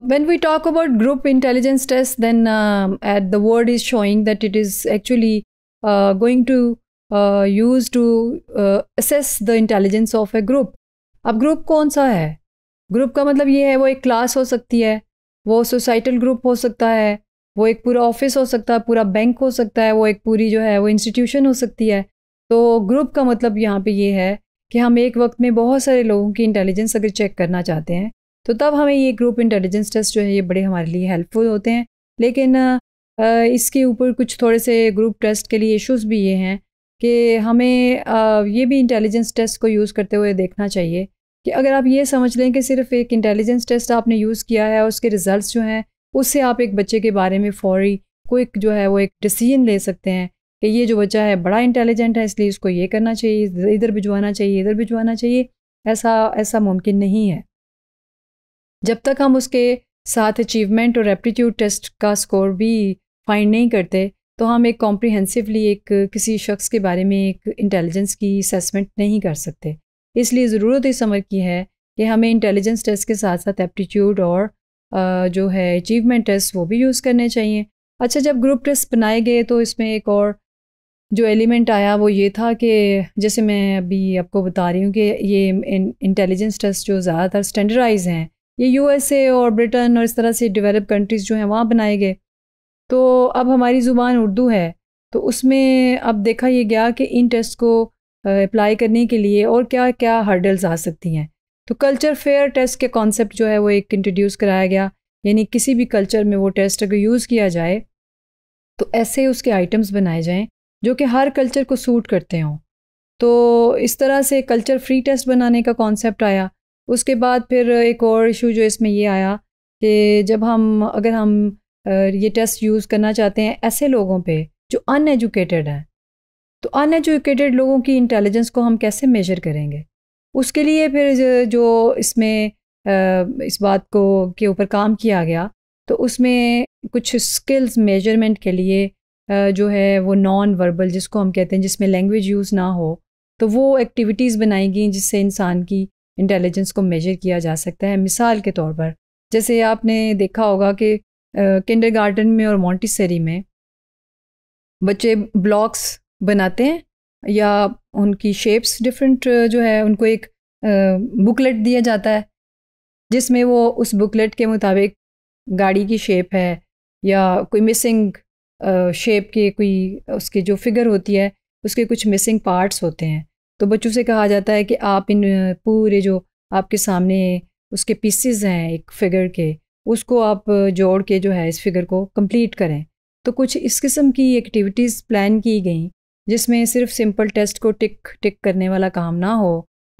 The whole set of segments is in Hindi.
when we talk about group intelligence test then um, at the word is showing that it is actually uh, going to uh, use to uh, assess the intelligence of a group अब ग्रुप कौन सा है ग्रुप का मतलब ये है वो एक क्लास हो सकती है वो सोसाइटल ग्रुप हो सकता है वो एक पूरा ऑफिस हो सकता है पूरा बैंक हो सकता है वो एक पूरी जो है वो इंस्टीट्यूशन हो सकती है तो ग्रुप का मतलब यहाँ पे ये है कि हम एक वक्त में बहुत सारे लोगों की इंटेलिजेंस अगर चेक करना चाहते हैं तो तब हमें ये ग्रुप इंटेलिजेंस टेस्ट जो है ये बड़े हमारे लिए हेल्पफुल होते हैं लेकिन इसके ऊपर कुछ थोड़े से ग्रुप टेस्ट के लिए इश्यूज भी ये हैं कि हमें ये भी इंटेलिजेंस टेस्ट को यूज़ करते हुए देखना चाहिए कि अगर आप ये समझ लें कि सिर्फ एक इंटेलिजेंस टेस्ट आपने यूज़ किया है उसके रिज़ल्ट जो हैं उससे आप एक बच्चे के बारे में फौरी क्विक जो है वो एक डिसीजन ले सकते हैं कि ये जो बच्चा है बड़ा इंटेलिजेंट है इसलिए इसको ये करना चाहिए इधर भिजवाना चाहिए इधर भिजवाना चाहिए ऐसा ऐसा मुमकिन नहीं है जब तक हम उसके साथ अचीवमेंट और एप्टीट्यूड टेस्ट का स्कोर भी फाइंड नहीं करते तो हम एक कॉम्प्रिहेंसिवली एक किसी शख्स के बारे में एक इंटेलिजेंस की असेसमेंट नहीं कर सकते इसलिए ज़रूरत इस अमर की है कि हमें इंटेलिजेंस टेस्ट के साथ साथ एप्टीट्यूड और जो है अचीवमेंट टेस्ट वो भी यूज़ करने चाहिए अच्छा जब ग्रुप टेस्ट बनाए गए तो इसमें एक और जो एलिमेंट आया वो ये था कि जैसे मैं अभी आपको बता रही हूँ कि ये इंटेलिजेंस टेस्ट जो ज़्यादातर स्टैंडर्डाइज हैं ये यूएसए और ब्रिटेन और इस तरह से डेवलप कंट्रीज़ जो हैं वहाँ बनाए गए तो अब हमारी ज़ुबान उर्दू है तो उसमें अब देखा ये गया कि इन टेस्ट को अप्लाई करने के लिए और क्या क्या हर्डल्स आ सकती हैं तो कल्चर फेयर टेस्ट के कॉन्सेप्ट जो है वो एक इंट्रोड्यूस कराया गया यानी किसी भी कल्चर में वो टेस्ट अगर यूज़ किया जाए तो ऐसे उसके आइटम्स बनाए जाएं जो कि हर कल्चर को सूट करते हों तो इस तरह से कल्चर फ्री टेस्ट बनाने का कॉन्सेप्ट आया उसके बाद फिर एक और इशू जो इसमें ये आया कि जब हम अगर हम ये टेस्ट यूज़ करना चाहते हैं ऐसे लोगों पे जो अनएजुकेटेड हैं तो अनएजुकेटेड लोगों की इंटेलिजेंस को हम कैसे मेजर करेंगे उसके लिए फिर जो इसमें इस बात को के ऊपर काम किया गया तो उसमें कुछ स्किल्स मेजरमेंट के लिए जो है वो नॉन वर्बल जिसको हम कहते हैं जिसमें लैंग्वेज यूज़ ना हो तो वो एक्टिविटीज़ बनाई गई जिससे इंसान की इंटेलिजेंस को मेजर किया जा सकता है मिसाल के तौर पर जैसे आपने देखा होगा कि किंडर गार्डन में और मॉन्टीसरी में बच्चे ब्लॉक्स बनाते हैं या उनकी शेप्स डिफरेंट जो है उनको एक बुकलेट दिया जाता है जिसमें वो उस बुकलेट के मुताबिक गाड़ी की शेप है या कोई मिसिंग शेप के कोई उसकी जो फिगर होती है उसके कुछ मिसिंग पार्ट्स होते हैं तो बच्चों से कहा जाता है कि आप इन पूरे जो आपके सामने उसके पीसेस हैं एक फिगर के उसको आप जोड़ के जो है इस फिगर को कंप्लीट करें तो कुछ इस किस्म की एक्टिविटीज़ प्लान की गई जिसमें सिर्फ सिंपल टेस्ट को टिक टिक करने वाला काम ना हो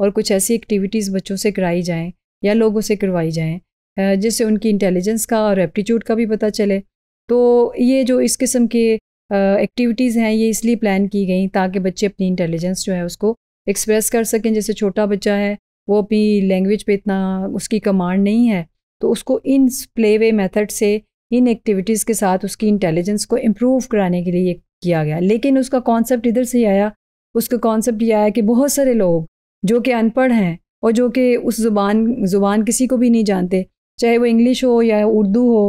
और कुछ ऐसी एक्टिविटीज़ बच्चों से कराई जाएं या लोगों से करवाई जाएं जिससे उनकी इंटेलिजेंस का और एप्टीट्यूड का भी पता चले तो ये जो इस किस्म के एक्टिविटीज़ हैं ये इसलिए प्लान की गई ताकि बच्चे अपनी इंटेलिजेंस जो है उसको एक्सप्रेस कर सकें जैसे छोटा बच्चा है वो अपनी लैंग्वेज पे इतना उसकी कमांड नहीं है तो उसको इन प्ले वे मैथड से इन एक्टिविटीज़ के साथ उसकी इंटेलिजेंस को इम्प्रूव कराने के लिए किया गया लेकिन उसका कॉन्सेप्ट इधर से ही आया उसका कॉन्सेप्ट यह आया कि बहुत सारे लोग जो कि अनपढ़ हैं और जो कि उस ज़ुबान ज़ुबान किसी को भी नहीं जानते चाहे वो इंग्लिश हो या उर्दू हो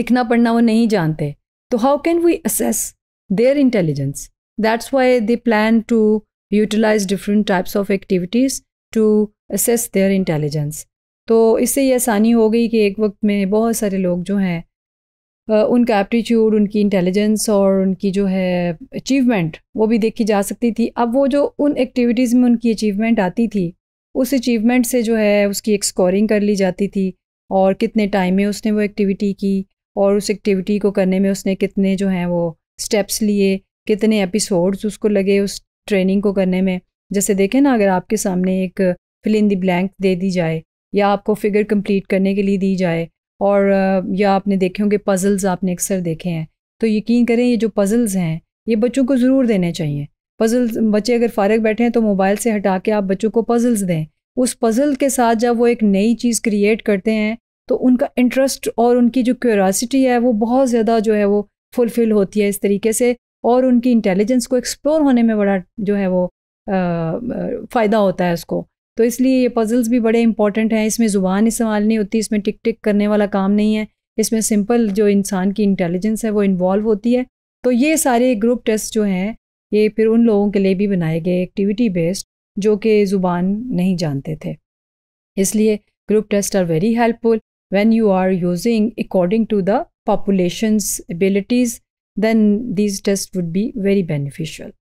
लिखना पढ़ना वो नहीं जानते तो how can we assess their intelligence that's why they plan to utilise different types of activities to assess their intelligence तो इससे ये आसानी हो गई कि एक वक्त में बहुत सारे लोग जो हैं उनका एप्टीट्यूड उनकी इंटेलिजेंस और उनकी जो है अचीवमेंट वो भी देखी जा सकती थी अब वो जो उन एक्टिविटीज़ में उनकी अचीवमेंट आती थी उस अचीवमेंट से जो है उसकी एक स्कोरिंग कर ली जाती थी और कितने टाइम में उसने वो एक्टिविटी की और उस एक्टिविटी को करने में उसने कितने जो हैं वो स्टेप्स लिए कितने एपिसोड्स उसको लगे उस ट्रेनिंग को करने में जैसे देखें ना अगर आपके सामने एक फिल इन दी ब्लैंक दे दी जाए या आपको फिगर कंप्लीट करने के लिए दी जाए और या आपने देखे होंगे पज़ल्स आपने अक्सर देखे हैं तो यकीन करें ये जो पज़ल्स हैं ये बच्चों को ज़रूर देने चाहिए पज़ल्स बच्चे अगर फारग बैठे हैं तो मोबाइल से हटा के आप बच्चों को पज़ल्स दें उस पज़ल के साथ जब वो एक नई चीज़ क्रिएट करते हैं तो उनका इंटरेस्ट और उनकी जो क्यूरासिटी है वो बहुत ज़्यादा जो है वो फुलफ़िल होती है इस तरीके से और उनकी इंटेलिजेंस को एक्सप्लोर होने में बड़ा जो है वो फ़ायदा होता है उसको तो इसलिए ये पजल्स भी बड़े इंपॉर्टेंट हैं इसमें ज़ुबान इस्तेमाल नहीं होती इसमें टिक टिक करने वाला काम नहीं है इसमें सिंपल जो इंसान की इंटेलिजेंस है वो इन्वॉल्व होती है तो ये सारे ग्रुप टेस्ट जो हैं ये फिर उन लोगों के लिए भी बनाए गए एक्टिविटी बेस्ड जो कि ज़ुबान नहीं जानते थे इसलिए group test are very helpful when you are using according to the population's abilities then these tests would be very beneficial.